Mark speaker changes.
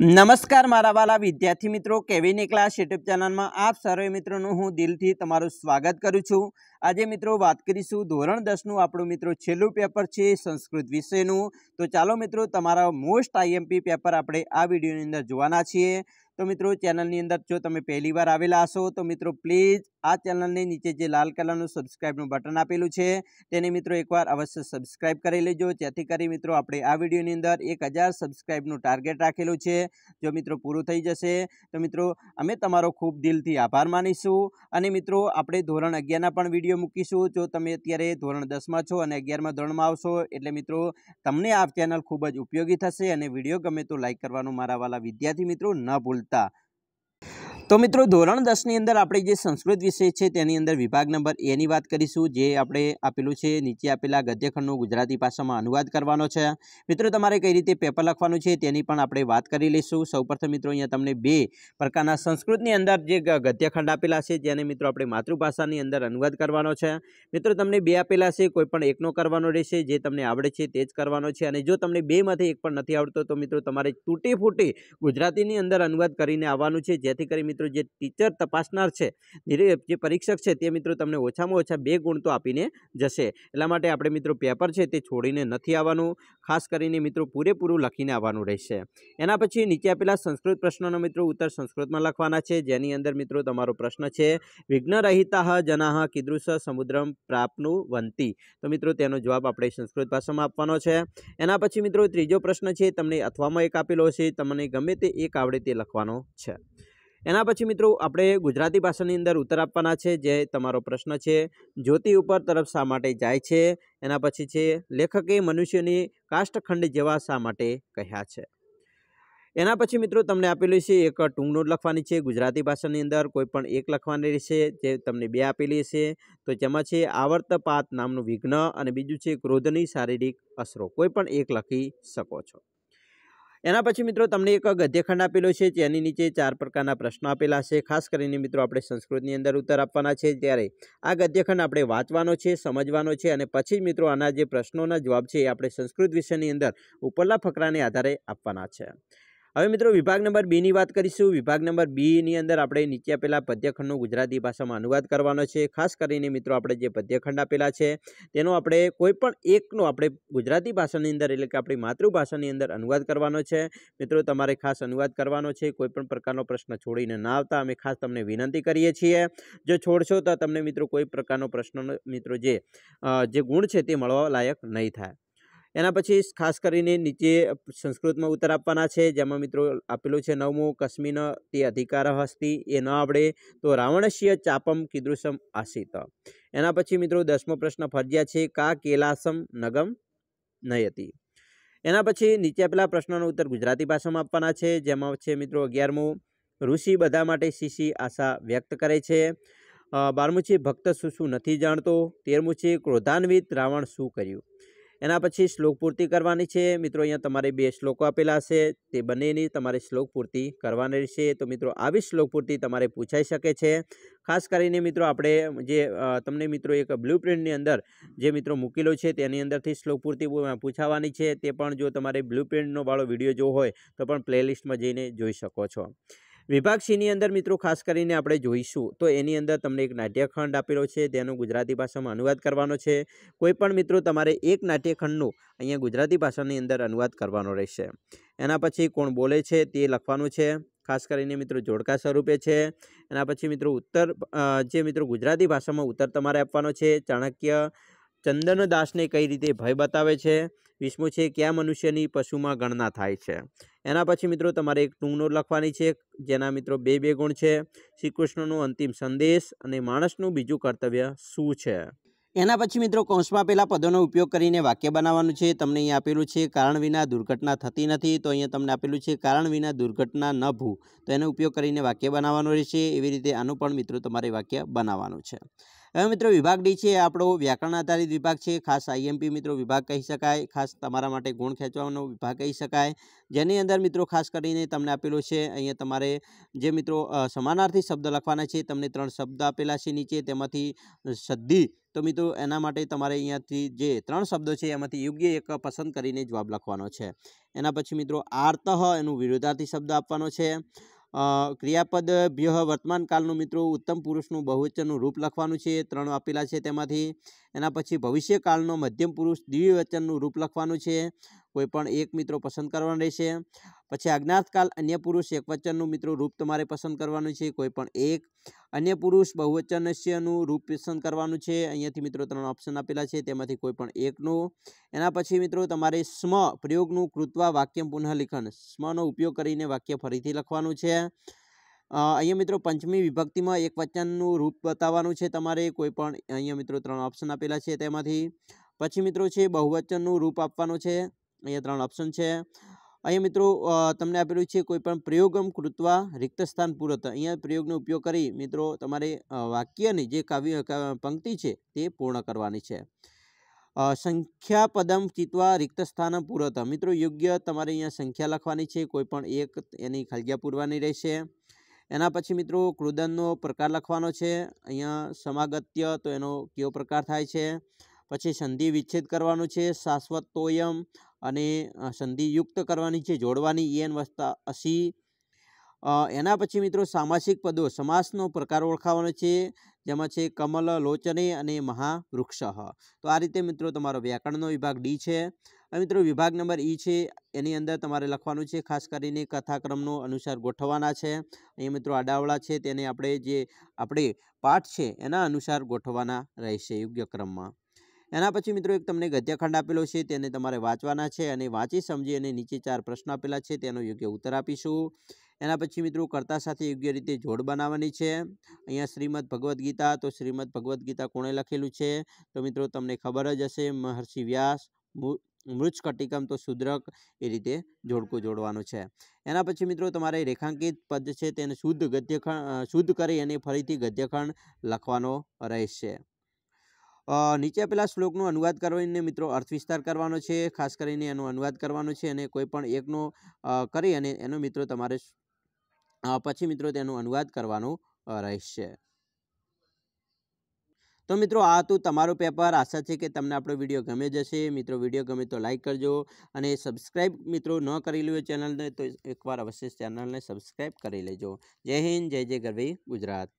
Speaker 1: નમસ્કાર મારા વાલા વિદ્યાર્થી મિત્રો કેવીની ક્લાસ યુટ્યુબ ચેનલમાં આપ સર્વે મિત્રોનું હું દિલથી તમારું સ્વાગત કરું છું આજે મિત્રો વાત કરીશું ધોરણ દસનું આપણું મિત્રો છેલ્લું પેપર છે સંસ્કૃત વિષયનું તો ચાલો મિત્રો તમારા મોસ્ટ આઈએમપી પેપર આપણે આ વિડીયોની અંદર જોવાના છીએ તો મિત્રો ચેનલની અંદર જો તમે પહેલી વાર આવેલા હશો તો મિત્રો પ્લીઝ આ ચેનલની નીચે જે લાલ કલરનું સબસ્ક્રાઈબનું બટન આપેલું છે તેને મિત્રો એકવાર અવશ્ય સબસ્ક્રાઈબ કરી લેજો જેથી કરી મિત્રો આપણે આ વિડીયોની અંદર એક હજાર સબસ્ક્રાઈબનું ટાર્ગેટ રાખેલું છે જો મિત્રો પૂરું થઈ જશે તો મિત્રો અમે તમારો ખૂબ દિલથી આભાર માનીશું અને મિત્રો આપણે ધોરણ અગિયારના પણ વિડીયો મૂકીશું જો તમે અત્યારે ધોરણ દસમાં છો અને અગિયારમાં ધોરણમાં આવશો એટલે મિત્રો તમને આ ચેનલ ખૂબ જ ઉપયોગી થશે અને વિડીયો ગમે તો લાઇક કરવાનું મારા વાલા વિદ્યાર્થી મિત્રો ન ભૂલતા চিন্তা તો મિત્રો ધોરણ દસની અંદર આપણે જે સંસ્કૃત વિષય છે તેની અંદર વિભાગ નંબર એની વાત કરીશું જે આપણે આપેલું છે નીચે આપેલા ગદ્યખંડનો ગુજરાતી ભાષામાં અનુવાદ કરવાનો છે મિત્રો તમારે કઈ રીતે પેપર લખવાનું છે તેની પણ આપણે વાત કરી લઈશું સૌપ્રથમ મિત્રો અહીંયા તમને બે પ્રકારના સંસ્કૃતની અંદર જે ગદ્યખંડ આપેલા છે જેને મિત્રો આપણે માતૃભાષાની અંદર અનુવાદ કરવાનો છે મિત્રો તમને બે આપેલા છે કોઈ પણ એકનો કરવાનો રહેશે જે તમને આવડે છે તે જ કરવાનો છે અને જો તમને બેમાંથી એક પણ નથી આવડતો તો મિત્રો તમારે તૂટી ફૂટી ગુજરાતીની અંદર અનુવાદ કરીને આવવાનું છે જેથી કરી મિત્રો મિત્રો જે ટીચર તપાસનાર છે જે પરીક્ષક છે તે મિત્રો તમને ઓછામાં ઓછા બે ગુણ તો આપીને જશે એટલા માટે આપણે મિત્રો પેપર છે તે છોડીને નથી આવવાનું ખાસ કરીને મિત્રો પૂરેપૂરું લખીને આવવાનું રહેશે એના પછી નીચે આપેલા સંસ્કૃત પ્રશ્નોનો મિત્રો ઉત્તર સંસ્કૃતમાં લખવાના છે જેની અંદર મિત્રો તમારો પ્રશ્ન છે વિઘ્નરહિતા જનાહ કીદૃશ સમુદ્રમ પ્રાપનું વંતી તો મિત્રો તેનો જવાબ આપણે સંસ્કૃત ભાષામાં આપવાનો છે એના પછી મિત્રો ત્રીજો પ્રશ્ન છે તમને અથવામાં એક આપેલો છે તમને ગમે તે એક આવડે તે લખવાનો છે એના પછી મિત્રો આપણે ગુજરાતી ભાષાની અંદર ઉત્તર આપવાના છે જે તમારો પ્રશ્ન છે જ્યોતિ ઉપર તરફ શા માટે જાય છે એના પછી છે લેખકે મનુષ્યની કાષ્ટખંડ જેવા શા માટે કહ્યા છે એના પછી મિત્રો તમને આપેલી છે એક ટૂંક નોટ લખવાની છે ગુજરાતી ભાષાની અંદર કોઈ પણ એક લખવાની રહેશે જે તમને બે આપેલી છે તો જેમાં છે આવર્તપાત નામનું વિઘ્ન અને બીજું છે ક્રોધની શારીરિક અસરો કોઈ પણ એક લખી શકો છો એના પછી મિત્રો તમને એક ગદ્યખંડ આપેલો છે જેની નીચે ચાર પ્રકારના પ્રશ્નો આપેલા છે ખાસ કરીને મિત્રો આપણે સંસ્કૃતની અંદર ઉત્તર આપવાના છે ત્યારે આ ગદ્યખંડ આપણે વાંચવાનો છે સમજવાનો છે અને પછી મિત્રો આના જે પ્રશ્નોના જવાબ છે એ આપણે સંસ્કૃત વિષયની અંદર ઉપરના ફકરાને આધારે આપવાના છે હવે મિત્રો વિભાગ નંબર બીની વાત કરીશું વિભાગ નંબર બીની અંદર આપણે નીચે આપેલા પદ્યખંડનો ગુજરાતી ભાષામાં અનુવાદ કરવાનો છે ખાસ કરીને મિત્રો આપણે જે પદ્યખંડ આપેલા છે તેનો આપણે કોઈપણ એકનો આપણે ગુજરાતી ભાષાની અંદર એટલે કે આપણી માતૃભાષાની અંદર અનુવાદ કરવાનો છે મિત્રો તમારે ખાસ અનુવાદ કરવાનો છે કોઈપણ પ્રકારનો પ્રશ્ન છોડીને ના આવતા અમે ખાસ તમને વિનંતી કરીએ છીએ જો છોડશો તો તમને મિત્રો કોઈ પ્રકારનો પ્રશ્નનો મિત્રો જે ગુણ છે તે મળવા લાયક નહીં થાય એના પછી ખાસ કરીને નીચે સંસ્કૃતમાં ઉત્તર આપવાના છે જેમાં મિત્રો આપેલું છે નવમું કશ્મીન તે અધિકાર હસ્તી એ ન આવડે તો રાવણસ્ય ચાપમ કિદૃશમ આસિત એના પછી મિત્રો દસમો પ્રશ્ન ફરજિયાત છે કા કેલાસમ નગમ નયતી એના પછી નીચે આપેલા પ્રશ્નોનો ઉત્તર ગુજરાતી ભાષામાં આપવાના છે જેમાં છે મિત્રો અગિયારમું ઋષિ બધા માટે શીશી આશા વ્યક્ત કરે છે બારમું છે ભક્ત શું શું નથી જાણતો તેરમું છે ક્રોધાન્વિત રાવણ શું કર્યું એના પછી શ્લોક પૂર્તિ કરવાની છે મિત્રો અહીંયા તમારે બે શ્લોકો આપેલા છે તે બંનેની તમારે શ્લોક પૂર્તિ કરવાની છે તો મિત્રો આવી શ્લોક પૂર્તિ તમારે પૂછાઈ શકે છે ખાસ કરીને મિત્રો આપણે જે તમને મિત્રો એક બ્લુ પ્રિન્ટની અંદર જે મિત્રો મૂકેલો છે તેની અંદરથી શ્લોક પૂર્તિ પૂછાવાની છે તે પણ જો તમારે બ્લુ પ્રિન્ટનો વાળો વિડીયો જોવો હોય તો પણ પ્લેલિસ્ટમાં જઈને જોઈ શકો છો વિભાગ સીની અંદર મિત્રો ખાસ કરીને આપણે જોઈશું તો એની અંદર તમને એક નાટ્યખંડ આપેલો છે તેનો ગુજરાતી ભાષામાં અનુવાદ કરવાનો છે કોઈપણ મિત્રો તમારે એક નાટ્યખંડનો અહીંયા ગુજરાતી ભાષાની અંદર અનુવાદ કરવાનો રહેશે એના પછી કોણ બોલે છે તે લખવાનું છે ખાસ કરીને મિત્રો જોડકા સ્વરૂપે છે એના પછી મિત્રો ઉત્તર જે મિત્રો ગુજરાતી ભાષામાં ઉત્તર તમારે આપવાનો છે ચાણક્ય ચંદનદાસને કઈ રીતે ભય બતાવે છે વિષ્ણુ છે ક્યાં મનુષ્યની પશુમાં ગણના થાય છે એના પછી મિત્રો તમારે એક ટૂંગ નોટ લખવાની છે જેના મિત્રો બે બે ગુણ છે શ્રી કૃષ્ણનો અંતિમ સંદેશ અને માણસનું બીજું કર્તવ્ય શું છે એના પછી મિત્રો કૌંસમાં પહેલાં પદોનો ઉપયોગ કરીને વાક્ય બનાવવાનું છે તમને અહીંયા આપેલું છે કારણ વિના દુર્ઘટના થતી નથી તો અહીંયા તમને આપેલું છે કારણ વિના દુર્ઘટના ન ભૂ તો એનો ઉપયોગ કરીને વાક્ય બનાવવાનું રહેશે એવી રીતે આનું પણ મિત્રો તમારે વાક્ય બનાવવાનું છે અમે મિત્રો વિભાગ દે છે આપણો વ્યાકરણ આધારિત વિભાગ છે ખાસ આઈએમપી મિત્રો વિભાગ કહી શકાય ખાસ તમારા માટે ગુણ ખેંચવાનો વિભાગ કહી શકાય જેની અંદર મિત્રો ખાસ કરીને તમને આપેલું છે અહીંયા તમારે જે મિત્રો સમાનાર્થી શબ્દ લખવાના છે તમને ત્રણ શબ્દો આપેલા છે નીચે તેમાંથી સદ્ધિ તો મિત્રો એના માટે તમારે અહીંયાથી જે ત્રણ શબ્દો છે એમાંથી યોગ્ય એક પસંદ કરીને જવાબ લખવાનો છે એના પછી મિત્રો આртહ એનું વિરોધાતી શબ્દ આપવાનો છે ક્રિયાપદ ભ્યહ વર્તમાનકાલનું મિત્રો ઉત્તમ પુરુષનું બહુવચનનું રૂપ લખવાનું છે ત્રણ આપેલા છે તેમાંથી એના પછી ભવિષ્યકાળનો મધ્યમ પુરુષ દ્વિવચનનું રૂપ લખવાનું છે કોઈપણ એક મિત્રો પસંદ કરવાનું રહેશે પછી અજ્ઞાતકાલ અન્ય પુરુષ એકવચનનું મિત્રો રૂપ તમારે પસંદ કરવાનું છે કોઈપણ એક અન્ય પુરુષ બહુવચનશ્યનું રૂપ પસંદ કરવાનું છે અહીંયાથી મિત્રો ત્રણ ઓપ્શન આપેલા છે તેમાંથી કોઈપણ એકનું એના પછી મિત્રો તમારે સ્મ પ્રયોગનું કૃત્વા વાક્ય પુનઃલિખન સ્મનો ઉપયોગ કરીને વાક્ય ફરીથી લખવાનું છે અહીંયા મિત્રો પંચમી વિભક્તિમાં એક વચનનું રૂપ બતાવવાનું છે તમારે કોઈ પણ અહીંયા મિત્રો ત્રણ ઓપ્શન આપેલા છે તેમાંથી પછી મિત્રો છે બહુવચનનું રૂપ આપવાનું છે અહીંયા ત્રણ ઓપ્શન છે અહીંયા મિત્રો તમને આપેલું છે કોઈપણ પ્રયોગમ કૃત્વા રિક્તસ્થાન પૂરત અહીંયા પ્રયોગનો ઉપયોગ કરી મિત્રો તમારે વાક્યની જે કાવ્ય પંક્તિ છે તે પૂર્ણ કરવાની છે સંખ્યા પદમ ચિત્વા રિક્તસ્થાન પૂરત મિત્રો યોગ્ય તમારે અહીંયા સંખ્યા લખવાની છે કોઈપણ એક એની ખાલગ્યા પૂરવાની રહેશે એના પછી મિત્રો કૃદનનો પ્રકાર લખવાનો છે અહીંયા સમાગત્ય તો એનો કયો પ્રકાર થાય છે પછી સંધિ વિચ્છેદ કરવાનો છે શાશ્વત તોયમ અને સંધિયુક્ત કરવાની છે જોડવાની એન વસ્તા અસી એના પછી મિત્રો સામાસિક પદો સમાસનો પ્રકાર ઓળખાવાનો છે જેમાં છે કમલ લોચને અને મહાવૃક્ષ તો આ રીતે મિત્રો તમારો વ્યાકરણનો વિભાગ ડી છે મિત્રો વિભાગ નંબર ઈ છે એની અંદર તમારે લખવાનું છે ખાસ કરીને કથાક્રમનો અનુસાર ગોઠવવાના છે અહીંયા મિત્રો આડાવળા છે તેને આપણે જે આપણે પાઠ છે એના અનુસાર ગોઠવવાના રહેશે યોગ્ય ક્રમમાં એના પછી મિત્રો એક તમને ગદ્યખંડ આપેલો છે તેને તમારે વાંચવાના છે અને વાંચી સમજી અને નીચે ચાર પ્રશ્ન આપેલા છે તેનો યોગ્ય ઉત્તર આપીશું એના પછી મિત્રો કરતા સાથે યોગ્ય રીતે જોડ બનાવવાની છે અહીંયા શ્રીમદ ભગવદ્ ગીતા તો શ્રીમદ ભગવદ્ ગીતા કોણે લખેલું છે તો મિત્રો તમને ખબર જ હશે મહર્ષિ વ્યાસ મૃચકટિકમ તો શુદ્રક એ રીતે જોડકું જોડવાનું છે એના પછી મિત્રો તમારે રેખાંકિત પદ છે તેને શુદ્ધ ગદ્યખંડ શુદ્ધ કરી અને ફરીથી ગદ્યખંડ લખવાનો રહેશે નીચે પેલા શ્લોકનો અનુવાદ કરીને મિત્રો અર્થ વિસ્તાર કરવાનો છે ખાસ કરીને એનો અનુવાદ કરવાનો છે અને કોઈ પણ એકનો કરી અને એનો મિત્રો તમારે પછી મિત્રો તેનો અનુવાદ કરવાનો રહેશે તો મિત્રો આ હતું તમારું પેપર આશા છે કે તમને આપણો વિડીયો ગમે જશે મિત્રો વિડીયો ગમે તો લાઇક કરજો અને સબસ્ક્રાઈબ મિત્રો ન કરી લ્યો ચેનલને તો એકવાર અવશ્ય ચેનલને સબસ્ક્રાઈબ કરી લેજો જય હિન્દ જય જય ગરવી ગુજરાત